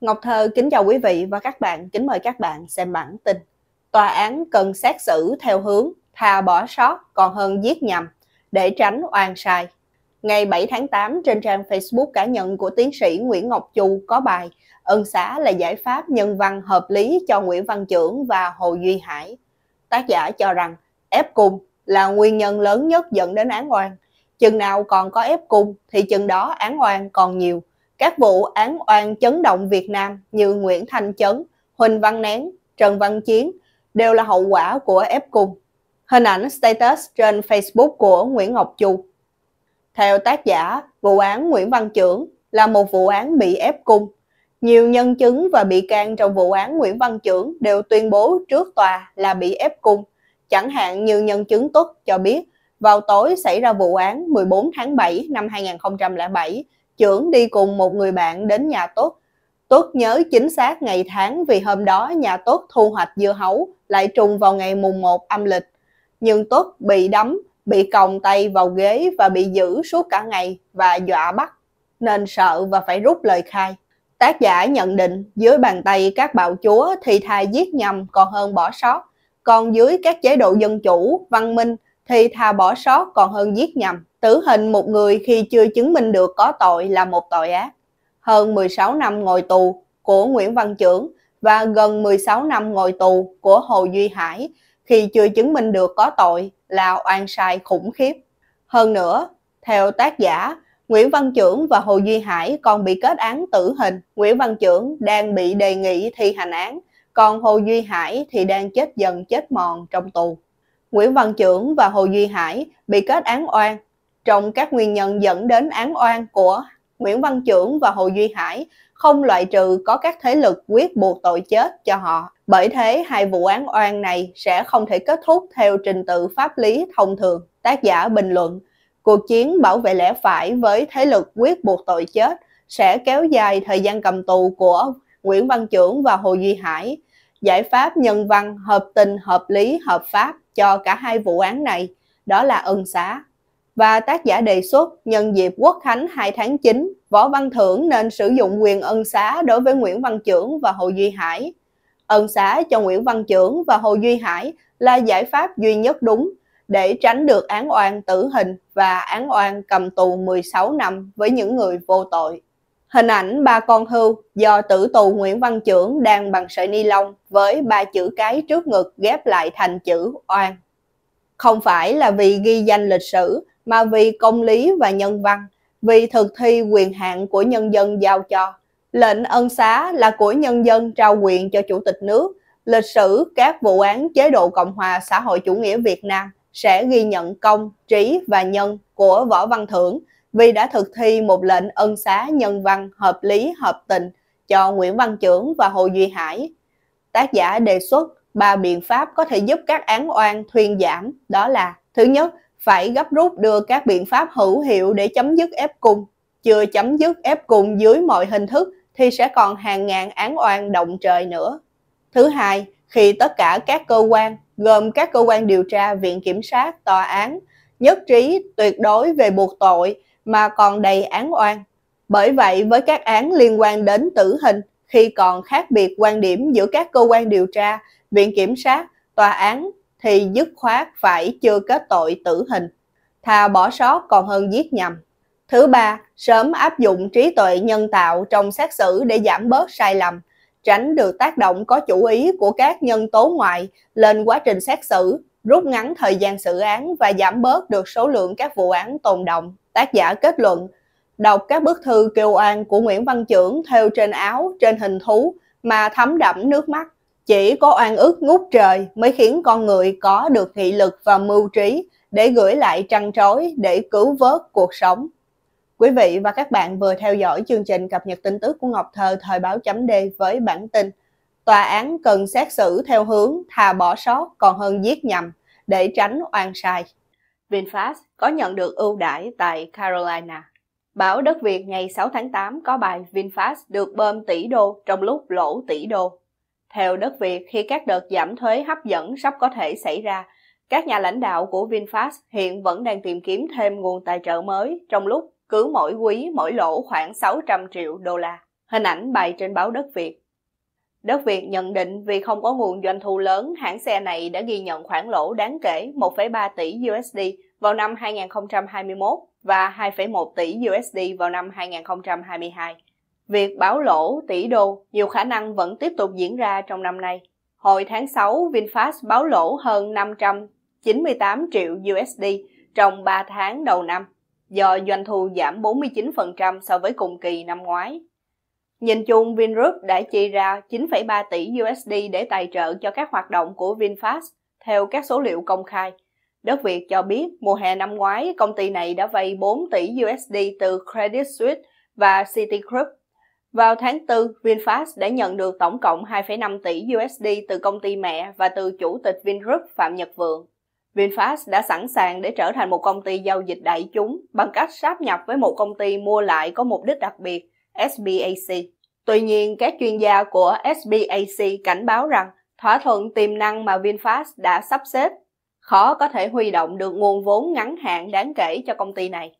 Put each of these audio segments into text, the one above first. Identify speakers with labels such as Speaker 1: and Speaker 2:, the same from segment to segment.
Speaker 1: Ngọc Thơ kính chào quý vị và các bạn, kính mời các bạn xem bản tin. Tòa án cần xét xử theo hướng thà bỏ sót còn hơn giết nhầm để tránh oan sai. Ngày 7 tháng 8 trên trang Facebook cá nhân của tiến sĩ Nguyễn Ngọc Chu có bài Ân xá là giải pháp nhân văn hợp lý cho Nguyễn Văn Trưởng và Hồ Duy Hải. Tác giả cho rằng ép cung là nguyên nhân lớn nhất dẫn đến án oan. Chừng nào còn có ép cung thì chừng đó án oan còn nhiều – các vụ án oan chấn động Việt Nam như Nguyễn Thanh Chấn, Huỳnh Văn Nén, Trần Văn Chiến đều là hậu quả của ép cung. Hình ảnh status trên Facebook của Nguyễn Ngọc Chu. Theo tác giả, vụ án Nguyễn Văn Trưởng là một vụ án bị ép cung. Nhiều nhân chứng và bị can trong vụ án Nguyễn Văn Trưởng đều tuyên bố trước tòa là bị ép cung. Chẳng hạn như nhân chứng Tuất cho biết, vào tối xảy ra vụ án 14 tháng 7 năm 2007, trưởng đi cùng một người bạn đến nhà Tuất. Tuất nhớ chính xác ngày tháng vì hôm đó nhà Tuất thu hoạch dưa hấu lại trùng vào ngày mùng 1 âm lịch. Nhưng Tuất bị đấm, bị còng tay vào ghế và bị giữ suốt cả ngày và dọa bắt, nên sợ và phải rút lời khai. Tác giả nhận định dưới bàn tay các bạo chúa thì thà giết nhầm còn hơn bỏ sót, còn dưới các chế độ dân chủ, văn minh thì thà bỏ sót còn hơn giết nhầm. Tử hình một người khi chưa chứng minh được có tội là một tội ác. Hơn 16 năm ngồi tù của Nguyễn Văn Trưởng và gần 16 năm ngồi tù của Hồ Duy Hải khi chưa chứng minh được có tội là oan sai khủng khiếp. Hơn nữa, theo tác giả, Nguyễn Văn Trưởng và Hồ Duy Hải còn bị kết án tử hình. Nguyễn Văn Trưởng đang bị đề nghị thi hành án, còn Hồ Duy Hải thì đang chết dần chết mòn trong tù. Nguyễn Văn Trưởng và Hồ Duy Hải bị kết án oan trong các nguyên nhân dẫn đến án oan của Nguyễn Văn Trưởng và Hồ Duy Hải không loại trừ có các thế lực quyết buộc tội chết cho họ. Bởi thế, hai vụ án oan này sẽ không thể kết thúc theo trình tự pháp lý thông thường. Tác giả bình luận, cuộc chiến bảo vệ lẽ phải với thế lực quyết buộc tội chết sẽ kéo dài thời gian cầm tù của Nguyễn Văn Trưởng và Hồ Duy Hải. Giải pháp nhân văn, hợp tình, hợp lý, hợp pháp cho cả hai vụ án này, đó là ân xá và tác giả đề xuất nhân dịp Quốc Khánh 2 tháng 9, Võ Văn Thưởng nên sử dụng quyền ân xá đối với Nguyễn Văn Trưởng và Hồ Duy Hải. Ân xá cho Nguyễn Văn Trưởng và Hồ Duy Hải là giải pháp duy nhất đúng để tránh được án oan tử hình và án oan cầm tù 16 năm với những người vô tội. Hình ảnh ba con hưu do tử tù Nguyễn Văn Trưởng đang bằng sợi ni lông với ba chữ cái trước ngực ghép lại thành chữ oan. Không phải là vì ghi danh lịch sử mà vì công lý và nhân văn, vì thực thi quyền hạn của nhân dân giao cho. Lệnh ân xá là của nhân dân trao quyền cho Chủ tịch nước. Lịch sử các vụ án chế độ Cộng hòa xã hội chủ nghĩa Việt Nam sẽ ghi nhận công, trí và nhân của Võ Văn Thưởng vì đã thực thi một lệnh ân xá nhân văn hợp lý hợp tình cho Nguyễn Văn Trưởng và Hồ Duy Hải. Tác giả đề xuất ba biện pháp có thể giúp các án oan thuyên giảm đó là thứ nhất phải gấp rút đưa các biện pháp hữu hiệu để chấm dứt ép cung. Chưa chấm dứt ép cung dưới mọi hình thức thì sẽ còn hàng ngàn án oan động trời nữa. Thứ hai, khi tất cả các cơ quan, gồm các cơ quan điều tra, viện kiểm sát, tòa án, nhất trí tuyệt đối về buộc tội mà còn đầy án oan. Bởi vậy, với các án liên quan đến tử hình, khi còn khác biệt quan điểm giữa các cơ quan điều tra, viện kiểm sát, tòa án thì dứt khoát phải chưa kết tội tử hình. Thà bỏ sót còn hơn giết nhầm. Thứ ba, sớm áp dụng trí tuệ nhân tạo trong xét xử để giảm bớt sai lầm, tránh được tác động có chủ ý của các nhân tố ngoại lên quá trình xét xử, rút ngắn thời gian xử án và giảm bớt được số lượng các vụ án tồn động. Tác giả kết luận, đọc các bức thư kêu oan của Nguyễn Văn Trưởng theo trên áo, trên hình thú mà thấm đẫm nước mắt chỉ có oan ức ngút trời mới khiến con người có được nghị lực và mưu trí để gửi lại trăn trối để cứu vớt cuộc sống. Quý vị và các bạn vừa theo dõi chương trình cập nhật tin tức của Ngọc Thơ thời báo chấm D với bản tin Tòa án cần xét xử theo hướng thà bỏ sót còn hơn giết nhầm để tránh oan sai. VinFast có nhận được ưu đãi tại Carolina. Báo Đất Việt ngày 6 tháng 8 có bài VinFast được bơm tỷ đô trong lúc lỗ tỷ đô theo đất Việt, khi các đợt giảm thuế hấp dẫn sắp có thể xảy ra, các nhà lãnh đạo của VinFast hiện vẫn đang tìm kiếm thêm nguồn tài trợ mới trong lúc cứ mỗi quý mỗi lỗ khoảng 600 triệu đô la. Hình ảnh bài trên báo Đất Việt. Đất Việt nhận định vì không có nguồn doanh thu lớn, hãng xe này đã ghi nhận khoản lỗ đáng kể 1,3 tỷ USD vào năm 2021 và 2,1 tỷ USD vào năm 2022 Việc báo lỗ tỷ đô nhiều khả năng vẫn tiếp tục diễn ra trong năm nay. Hồi tháng 6, VinFast báo lỗ hơn 598 triệu USD trong 3 tháng đầu năm, do doanh thu giảm 49% so với cùng kỳ năm ngoái. Nhìn chung, Vingroup đã chi ra 9,3 tỷ USD để tài trợ cho các hoạt động của VinFast, theo các số liệu công khai. Đất Việt cho biết, mùa hè năm ngoái, công ty này đã vay 4 tỷ USD từ Credit Suisse và Citigroup vào tháng 4, VinFast đã nhận được tổng cộng 2,5 tỷ USD từ công ty mẹ và từ chủ tịch Vingroup Phạm Nhật Vượng. VinFast đã sẵn sàng để trở thành một công ty giao dịch đại chúng bằng cách sáp nhập với một công ty mua lại có mục đích đặc biệt, SBAC. Tuy nhiên, các chuyên gia của SBAC cảnh báo rằng thỏa thuận tiềm năng mà VinFast đã sắp xếp khó có thể huy động được nguồn vốn ngắn hạn đáng kể cho công ty này.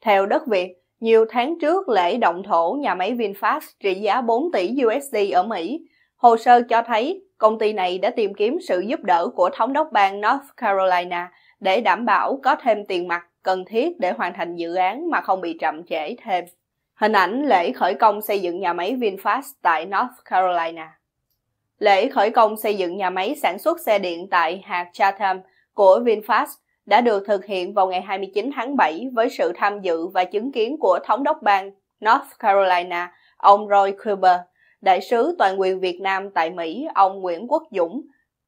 Speaker 1: Theo đất Việt, nhiều tháng trước, lễ động thổ nhà máy VinFast trị giá 4 tỷ USD ở Mỹ. Hồ sơ cho thấy công ty này đã tìm kiếm sự giúp đỡ của thống đốc bang North Carolina để đảm bảo có thêm tiền mặt cần thiết để hoàn thành dự án mà không bị chậm trễ thêm. Hình ảnh lễ khởi công xây dựng nhà máy VinFast tại North Carolina. Lễ khởi công xây dựng nhà máy sản xuất xe điện tại hạt Chatham của VinFast đã được thực hiện vào ngày 29 tháng 7 với sự tham dự và chứng kiến của Thống đốc bang North Carolina, ông Roy Cooper, đại sứ toàn quyền Việt Nam tại Mỹ, ông Nguyễn Quốc Dũng,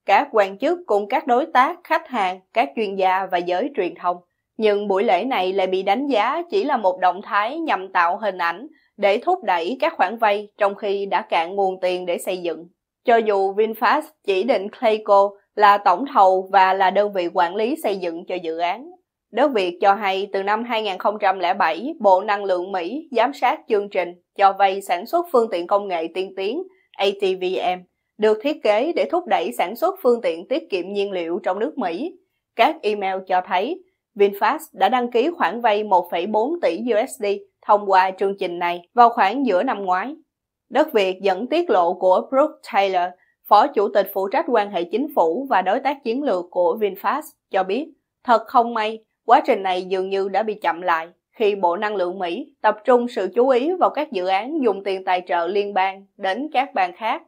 Speaker 1: các quan chức cùng các đối tác, khách hàng, các chuyên gia và giới truyền thông. Nhưng buổi lễ này lại bị đánh giá chỉ là một động thái nhằm tạo hình ảnh để thúc đẩy các khoản vay trong khi đã cạn nguồn tiền để xây dựng. Cho dù VinFast chỉ định Clayco là tổng thầu và là đơn vị quản lý xây dựng cho dự án. Đất Việt cho hay từ năm 2007, Bộ Năng lượng Mỹ giám sát chương trình cho vay sản xuất phương tiện công nghệ tiên tiến ATVM được thiết kế để thúc đẩy sản xuất phương tiện tiết kiệm nhiên liệu trong nước Mỹ. Các email cho thấy VinFast đã đăng ký khoản vay 1,4 tỷ USD thông qua chương trình này vào khoảng giữa năm ngoái. Đất Việt dẫn tiết lộ của Brooke Taylor, Phó Chủ tịch phụ trách quan hệ chính phủ và đối tác chiến lược của VinFast cho biết, thật không may, quá trình này dường như đã bị chậm lại khi Bộ Năng lượng Mỹ tập trung sự chú ý vào các dự án dùng tiền tài trợ liên bang đến các bang khác.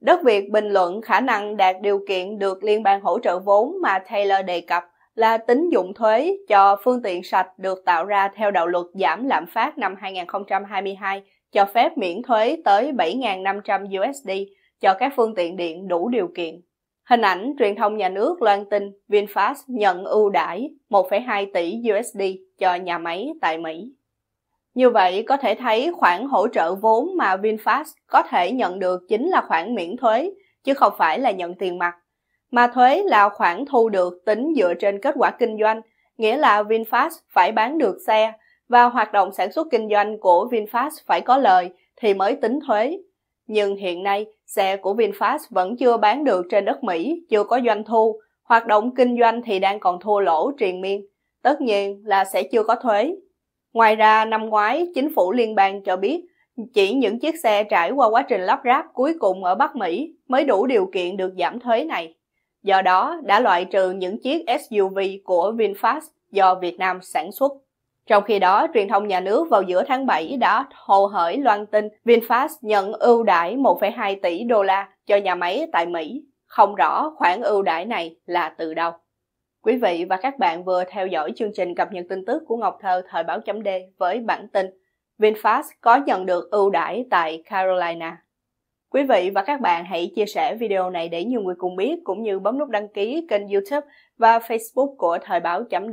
Speaker 1: Đất Việt bình luận khả năng đạt điều kiện được liên bang hỗ trợ vốn mà Taylor đề cập là tính dụng thuế cho phương tiện sạch được tạo ra theo đạo luật giảm lạm phát năm 2022 cho phép miễn thuế tới 7.500 USD cho các phương tiện điện đủ điều kiện. Hình ảnh truyền thông nhà nước loan tin VinFast nhận ưu đãi 1,2 tỷ USD cho nhà máy tại Mỹ. Như vậy có thể thấy khoản hỗ trợ vốn mà VinFast có thể nhận được chính là khoản miễn thuế, chứ không phải là nhận tiền mặt. Mà thuế là khoản thu được tính dựa trên kết quả kinh doanh, nghĩa là VinFast phải bán được xe và hoạt động sản xuất kinh doanh của VinFast phải có lời thì mới tính thuế. Nhưng hiện nay, xe của VinFast vẫn chưa bán được trên đất Mỹ, chưa có doanh thu, hoạt động kinh doanh thì đang còn thua lỗ triền miên, tất nhiên là sẽ chưa có thuế. Ngoài ra, năm ngoái, chính phủ liên bang cho biết chỉ những chiếc xe trải qua quá trình lắp ráp cuối cùng ở Bắc Mỹ mới đủ điều kiện được giảm thuế này. Do đó, đã loại trừ những chiếc SUV của VinFast do Việt Nam sản xuất. Trong khi đó, truyền thông nhà nước vào giữa tháng 7 đã hồ hởi loan tin VinFast nhận ưu đãi 1,2 tỷ đô la cho nhà máy tại Mỹ. Không rõ khoản ưu đãi này là từ đâu. Quý vị và các bạn vừa theo dõi chương trình cập nhật tin tức của Ngọc Thơ thời báo chấm với bản tin VinFast có nhận được ưu đãi tại Carolina. Quý vị và các bạn hãy chia sẻ video này để nhiều người cùng biết cũng như bấm nút đăng ký kênh YouTube và Facebook của Thời báo chấm